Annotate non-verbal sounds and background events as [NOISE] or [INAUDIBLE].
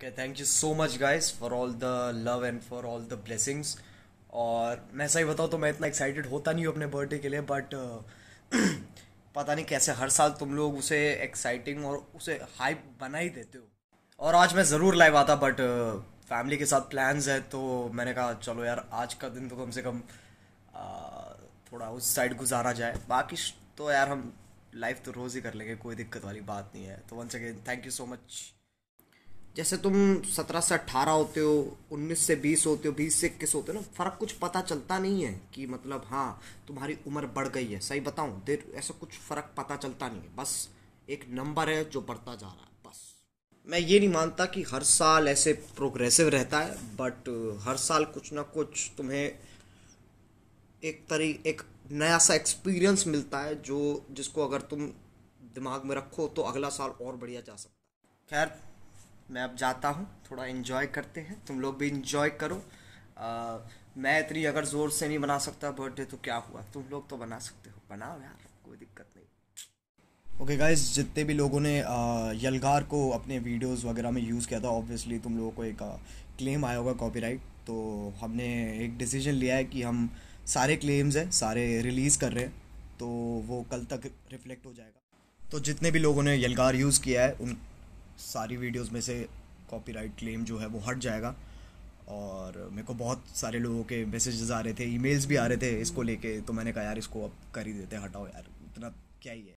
okay thank you so much guys for all the love and for all the blessings और मैं सही बताऊँ तो मैं इतना एक्साइटेड होता नहीं हूँ अपने बर्थडे के लिए बट [CLEARS THROAT] पता नहीं कैसे हर साल तुम लोग उसे एक्साइटिंग और उसे हाइप बना ही देते हो और आज मैं ज़रूर लाइव आता बट फैमिली के साथ प्लान्स है तो मैंने कहा चलो यार आज का दिन तो कम से कम आ, थोड़ा उस साइड गुजारा जाए बाकी तो यार हम लाइव तो रोज़ ही कर लेंगे कोई दिक्कत वाली बात नहीं है तो once again thank you so much जैसे तुम सत्रह से अट्ठारह होते हो उन्नीस से बीस होते हो बीस से इक्कीस होते हो ना फ़र्क कुछ पता चलता नहीं है कि मतलब हाँ तुम्हारी उम्र बढ़ गई है सही बताऊँ देर ऐसा कुछ फ़र्क पता चलता नहीं है बस एक नंबर है जो बढ़ता जा रहा है बस मैं ये नहीं मानता कि हर साल ऐसे प्रोग्रेसिव रहता है बट हर साल कुछ ना कुछ तुम्हें एक तरी एक नया सा एक्सपीरियंस मिलता है जो जिसको अगर तुम दिमाग में रखो तो अगला साल और बढ़िया जा सकता है खैर मैं अब जाता हूँ थोड़ा इन्जॉय करते हैं तुम लोग भी इन्जॉय करो आ, मैं इतनी अगर ज़ोर से नहीं बना सकता बर्थडे तो क्या हुआ तुम लोग तो बना सकते हो बनाओ यार कोई दिक्कत नहीं ओके okay गाइज जितने भी लोगों ने यलगार को अपने वीडियोस वगैरह में यूज़ किया था ऑब्वियसली तुम लोगों को एक आ, क्लेम आया होगा कॉपीराइट तो हमने एक डिसीजन लिया है कि हम सारे क्लेम्स हैं सारे रिलीज़ कर रहे हैं तो वो कल तक रिफ्लेक्ट हो जाएगा तो जितने भी लोगों ने यलगार यूज़ किया है उन सारी वीडियोस में से कॉपीराइट क्लेम जो है वो हट जाएगा और मेरे को बहुत सारे लोगों के मैसेजेस आ रहे थे ईमेल्स भी आ रहे थे इसको लेके तो मैंने कहा यार इसको अब कर ही देते हटाओ यार इतना क्या ही है